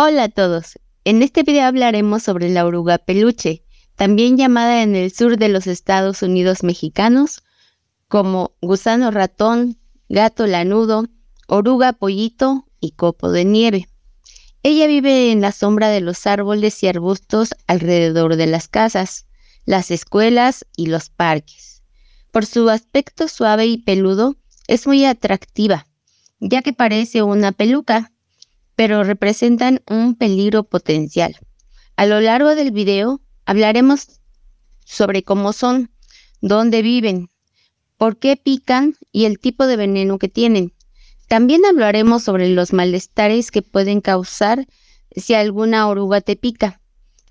Hola a todos. En este video hablaremos sobre la oruga peluche, también llamada en el sur de los Estados Unidos mexicanos como gusano ratón, gato lanudo, oruga pollito y copo de nieve. Ella vive en la sombra de los árboles y arbustos alrededor de las casas, las escuelas y los parques. Por su aspecto suave y peludo, es muy atractiva, ya que parece una peluca, pero representan un peligro potencial. A lo largo del video hablaremos sobre cómo son, dónde viven, por qué pican y el tipo de veneno que tienen. También hablaremos sobre los malestares que pueden causar si alguna oruga te pica,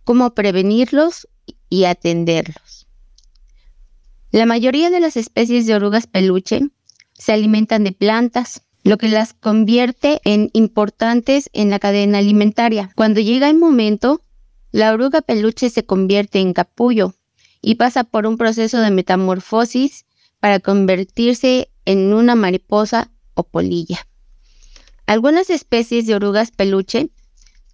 cómo prevenirlos y atenderlos. La mayoría de las especies de orugas peluche se alimentan de plantas, lo que las convierte en importantes en la cadena alimentaria. Cuando llega el momento, la oruga peluche se convierte en capullo y pasa por un proceso de metamorfosis para convertirse en una mariposa o polilla. Algunas especies de orugas peluche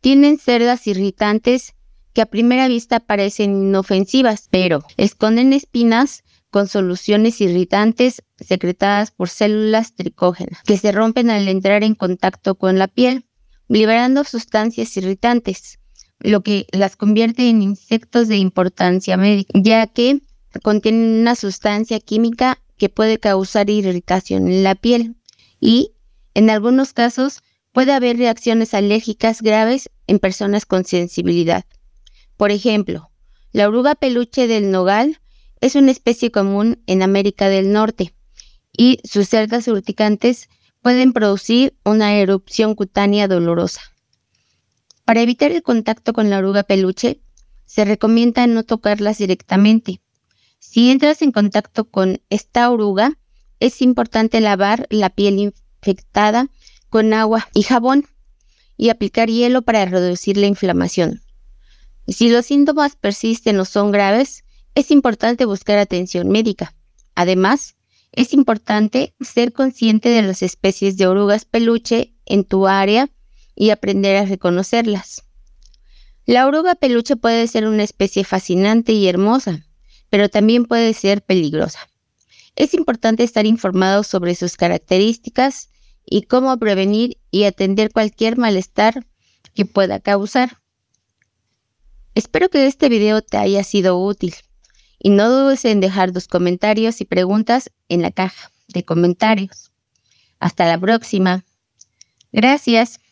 tienen cerdas irritantes que a primera vista parecen inofensivas, pero esconden espinas con soluciones irritantes secretadas por células tricógenas, que se rompen al entrar en contacto con la piel, liberando sustancias irritantes, lo que las convierte en insectos de importancia médica, ya que contienen una sustancia química que puede causar irritación en la piel y, en algunos casos, puede haber reacciones alérgicas graves en personas con sensibilidad. Por ejemplo, la oruga peluche del nogal es una especie común en América del Norte y sus cerdas urticantes pueden producir una erupción cutánea dolorosa. Para evitar el contacto con la oruga peluche, se recomienda no tocarlas directamente. Si entras en contacto con esta oruga, es importante lavar la piel infectada con agua y jabón y aplicar hielo para reducir la inflamación. Si los síntomas persisten o son graves, es importante buscar atención médica. Además, es importante ser consciente de las especies de orugas peluche en tu área y aprender a reconocerlas. La oruga peluche puede ser una especie fascinante y hermosa, pero también puede ser peligrosa. Es importante estar informado sobre sus características y cómo prevenir y atender cualquier malestar que pueda causar. Espero que este video te haya sido útil. Y no dudes en dejar tus comentarios y preguntas en la caja de comentarios. Hasta la próxima. Gracias.